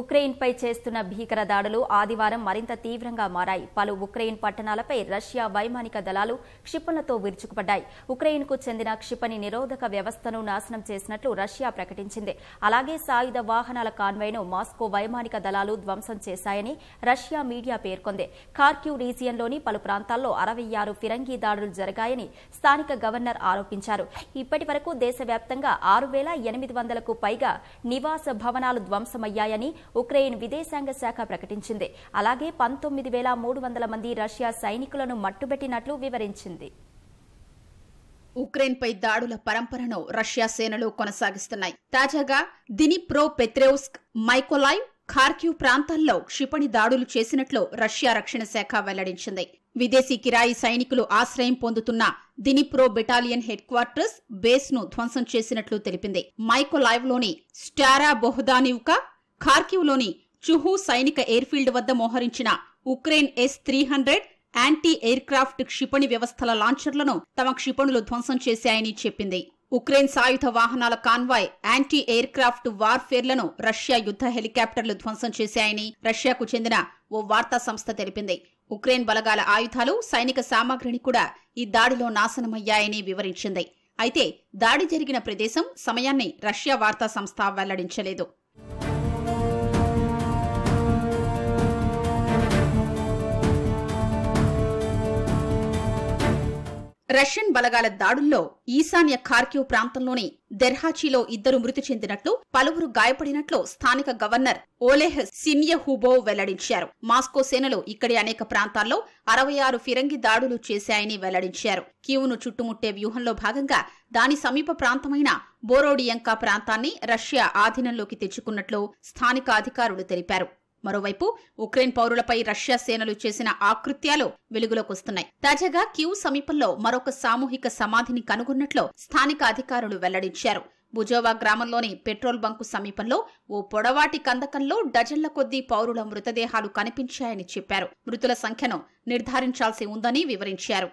ఉక్రెయిన్పై చేస్తున్న భీకర దాడులు ఆదివారం మరింత తీవ్రంగా మారాయి పలు ఉక్రెయిన్ పట్టణాలపై రష్యా వైమానిక దళాలు క్షిపణులతో విరుచుకుపడ్డాయి ఉక్రెయిన్కు చెందిన క్షిపణి నిరోధక వ్యవస్థను నాశనం చేసినట్లు రష్యా ప్రకటించింది అలాగే సాయుధ వాహనాల కాన్వైను మాస్కో వైమానిక దళాలు ధ్వంసం చేశాయని రష్యా మీడియా పేర్కొంది కార్క్యూ రీజియన్లోని పలు ప్రాంతాల్లో అరవై ఆరు ఫిరంగి దాడులు జరిగాయని స్థానిక గవర్నర్ ఆరోపించారు ఇప్పటి వరకు దేశవ్యాప్తంగా ఆరు వేల ఎనిమిది వందలకు పైగా నివాస భవనాలు ధ్వంసమయ్యాయని ఉక్రెయిన్ విదేశాంగ శాఖ ప్రకటించింది అలాగే పంతొమ్మిది వేల మూడు వందల మంది రష్యా సైనికులను మట్టుబెట్టినట్లు వివరించింది ఉక్రెయిన్ పై దాడుల పరంపరను రష్యా సేనలు కొనసాగిస్తున్నాయి తాజాగా దినిప్రో పెత్రేవ్స్క్ మైకోలాయ్ ఖార్క్యూ ప్రాంతాల్లో క్షిపణి దాడులు చేసినట్లు రష్యా రక్షణ శాఖ వెల్లడించింది విదేశీ కిరాయి సైనికులు ఆశ్రయం పొందుతున్న Dnipro battalion headquarters base ను ధ్వంసం చేసినట్లు తెలిపింది లోని స్టారా బొహదానివ్కా ఖార్కివ్లోని చుహు సైనిక ఎయిర్ఫీల్డ్ వద్ద మోహరించిన Ukraine S three hundred anti aircraft క్షిపణి వ్యవస్థల లాంచర్లను తమ క్షిపణులు ధ్వంసం చేశాయని చెప్పింది ఉక్రెయిన్ సాయుధ వాహనాల కాన్వాయ్ యాంటీ ఎయిర్క్రాఫ్ట్ వార్ఫేర్లను రష్యా యుద్ధ హెలికాప్టర్లు ధ్వంసం చేశాయని రష్యాకు చెందిన ఓ వార్తా సంస్థ తెలిపింది ఉక్రెయిన్ బలగాల ఆయుధాలు సైనిక సామాగ్రిని కూడా ఈ దాడిలో నాశనమయ్యాయని వివరించింది అయితే దాడి జరిగిన ప్రదేశం సమయాన్ని రష్యా వార్తా సంస్థ వెల్లడించలేదు రష్యన్ బలగాల దాడుల్లో ఈశాన్య ఖార్కివ్ ప్రాంతంలోని దెర్హాచీలో ఇద్దరు మృతి చెందినట్లు పలువురు గాయపడినట్లు స్థానిక గవర్నర్ ఓలెహ్ హుబోవ్ వెల్లడించారు మాస్కో సేనలు ఇక్కడి అనేక ప్రాంతాల్లో అరవై ఆరు ఫిరంగి దాడులు చేశాయని వెల్లడించారు కీవును చుట్టుముట్టే వ్యూహంలో భాగంగా దాని సమీప ప్రాంతమైన బోరోడియంకా ప్రాంతాన్ని రష్యా ఆధీనంలోకి తెచ్చుకున్నట్లు స్థానిక అధికారులు తెలిపారు మరోవైపు ఉక్రెయిన్ పౌరులపై రష్యా సేనలు చేసిన ఆకృత్యాలు వెలుగులోకొస్తున్నాయి తాజాగా క్యూ సమీపంలో మరొక సామూహిక సమాధిని కనుగొన్నట్లు స్థానిక అధికారులు వెల్లడించారు బుజోవా గ్రామంలోని పెట్రోల్ బంకు సమీపంలో ఓ పొడవాటి కందకంలో డజన్ల కొద్దీ పౌరుల మృతదేహాలు కనిపించాయని చెప్పారు మృతుల సంఖ్యను నిర్ధారించాల్సి ఉందని వివరించారు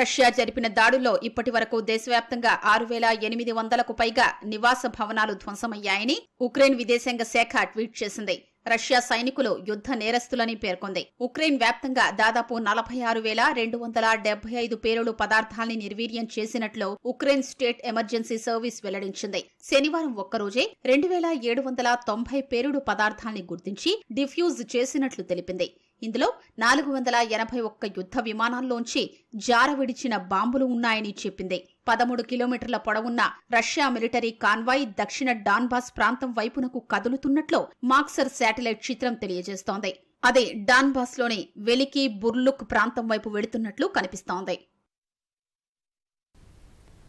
రష్యా జరిపిన దాడుల్లో ఇప్పటి వరకు దేశవ్యాప్తంగా ఆరు వేల ఎనిమిది వందలకు పైగా నివాస భవనాలు ధ్వంసమయ్యాయని ఉక్రెయిన్ విదేశాంగ శాఖ ట్వీట్ చేసింది రష్యా సైనికులు యుద్ధ నేరస్తులని పేర్కొంది ఉక్రెయిన్ వ్యాప్తంగా దాదాపు నలభై ఆరు వేల రెండు వందల డెబ్బై ఐదు పేలుడు పదార్థాల్ని నిర్వీర్యం చేసినట్లు ఉక్రెయిన్ స్టేట్ ఎమర్జెన్సీ సర్వీస్ వెల్లడించింది శనివారం ఒక్కరోజే రెండు వేల ఏడు వందల తొంభై పేలుడు పదార్థాల్ని గుర్తించి డిఫ్యూజ్ చేసినట్లు తెలిపింది ఇందులో నాలుగు వందల ఎనభై ఒక్క యుద్ధ విమానాల్లోంచి జార విడిచిన బాంబులు ఉన్నాయని చెప్పింది పదమూడు కిలోమీటర్ల పొడవున్న రష్యా మిలిటరీ కాన్వాయ్ దక్షిణ డాన్బాస్ ప్రాంతం వైపునకు కదులుతున్నట్లు మాక్సర్ శాటిలైట్ చిత్రం తెలియజేస్తోంది అదే డాన్బాస్లోని వెలికి బుర్లుక్ ప్రాంతం వైపు వెళుతున్నట్లు కనిపిస్తోంది